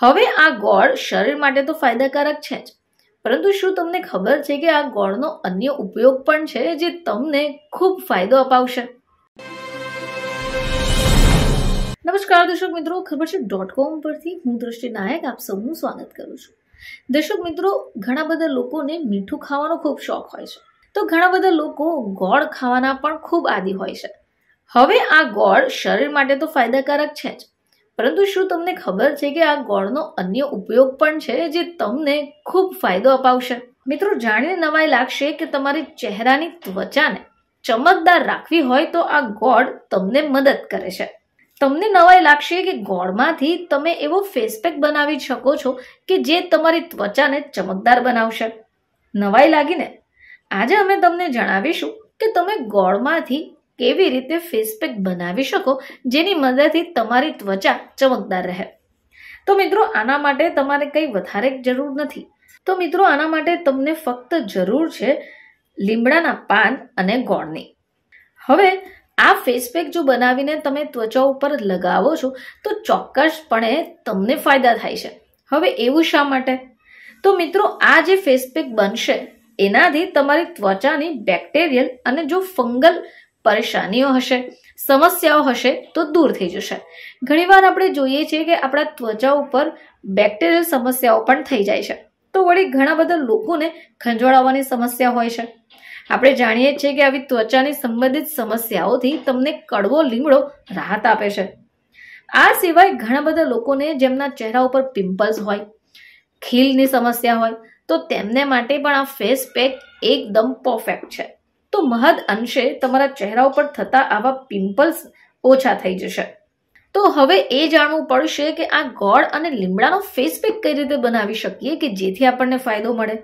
હવે આ ગોળ શરીર માટે તો ફાયદાકારક છે જ પરંતુ શું તમને ખબર છે કે આ ગોળનો અન્ય ઉપયોગ પણ છે જે તમને ખૂબ ફાયદો અપાવશે નમસ્કાર દર્શક મિત્રો ખબર છે ડોટ કોમ પરથી હું દ્રષ્ટિ નાયક આપ સૌનું સ્વાગત કરું છું દર્શક મિત્રો ઘણા બધા લોકોને મીઠું ખાવાનો ખૂબ શોખ હોય છે તો ઘણા બધા લોકો ગોળ ખાવાના પણ ખૂબ આદિ હોય છે હવે આ ગોળ શરીર માટે તો ફાયદાકારક છે જ પરંતુ શું તમને ખબર છે કે આ ગોળનો અન્ય ઉપયોગ પણ છે જે તમને ખૂબ ફાયદો અપાવશે મિત્રો જાણીને નવાઈ લાગશે કે તમારી ચહેરાની ત્વચાને ચમકદાર રાખવી હોય તો આ ગોળ તમને મદદ કરે છે તમને નવાઈ લાગશે કે ગોળમાંથી તમે એવો ફેસ પેક બનાવી શકો છો કે જે તમારી ત્વચાને ચમકદાર બનાવશે નવાઈ લાગીને આજે અમે તમને જણાવીશું કે તમે ગોળમાંથી કેવી રીતે ફેસ પેક બનાવી શકો જેની મદદથી તમારી ત્વચા ચમકદાર રહે તો મિત્રો આના માટે તમારે કંઈ વધારે જરૂર નથી તો મિત્રો આના માટે તમને ફક્ત જરૂર છે લીમડાના પાન અને ગોળની હવે આ ફેસ પેક જો બનાવીને તમે ત્વચા ઉપર લગાવો છો તો ચોક્કસપણે તમને ફાયદા થાય છે હવે એવું શા માટે તો મિત્રો આ જે ફેસ પેક બનશે એનાથી તમારી ત્વચાની બેક્ટેરિયલ અને જો ફંગલ પરેશાનીઓ હશે સમસ્યાઓ હશે તો દૂર થઈ જશે ઘણીવાર આપણે જોઈએ છીએ કે આપણા ત્વચા ઉપર બેક્ટેરિયલ સમસ્યાઓ પણ થઈ જાય છે તો વળી ઘણા બધા લોકોને ખંજવાળાવાની સમસ્યા હોય છે આપણે જાણીએ છીએ કે આવી ત્વચાની સંબંધિત સમસ્યાઓથી તમને કડવો લીમડો રાહત આપે છે આ સિવાય ઘણા બધા લોકોને જેમના ચહેરા ઉપર પિમ્પલ્સ હોય ખીલની સમસ્યા હોય તો તેમને માટે પણ આ ફેસ પેક એકદમ પરફેક્ટ છે તો મહદ અંશે તમારા ચહેરા ઉપર થતા આવા પિમ્પલ્સ ઓછા થઈ જશે તો હવે એ જાણવું પડશે કે આ ગોળ અને લીમડાનો ફેસ પેક કઈ રીતે બનાવી શકીએ કે જેથી આપણને ફાયદો મળે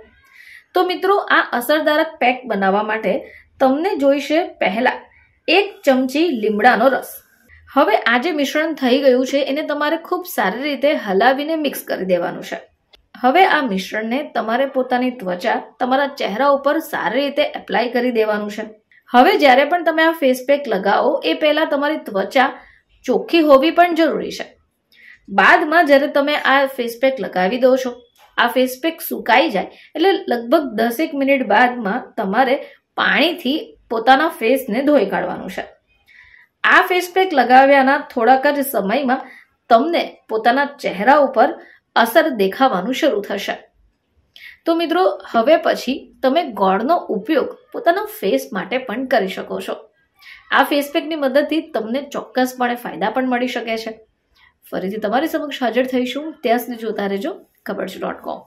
તો મિત્રો આ અસરદારક પેક બનાવવા માટે તમને જોઈશે પહેલાં એક ચમચી લીમડાનો રસ હવે આ જે મિશ્રણ થઈ ગયું છે એને તમારે ખૂબ સારી રીતે હલાવીને મિક્સ કરી દેવાનું છે હવે આ મિશ્રણને તમારે પોતાની ત્વચા તમારા ચહેરા ઉપર સારી રીતે એપ્લાય કરી દેવાનું છે હવે જ્યારે પણ તમે આ ફેસ પેક લગાવો એ પહેલાં તમારી ત્વચા ચોખ્ખી હોવી પણ જરૂરી છે બાદમાં જ્યારે તમે આ ફેસ પેક લગાવી દો છો આ ફેસ પેક સુકાઈ જાય એટલે લગભગ દસેક મિનિટ બાદમાં તમારે પાણીથી પોતાના ફેસને ધોઈ કાઢવાનું છે આ ફેસ પેક લગાવ્યાના થોડાક જ સમયમાં તમને પોતાના ચહેરા ઉપર અસર દેખાવાનું શરૂ થશે તો મિત્રો હવે પછી તમે ગોળનો ઉપયોગ પોતાના ફેસ માટે પણ કરી શકો છો આ ફેસપેકની મદદથી તમને ચોક્કસપણે ફાયદા પણ મળી શકે છે ફરીથી તમારી સમક્ષ હાજર થઈશું ત્યાં સુધી જોતા રહેજો ખબર છે ડોટ કોમ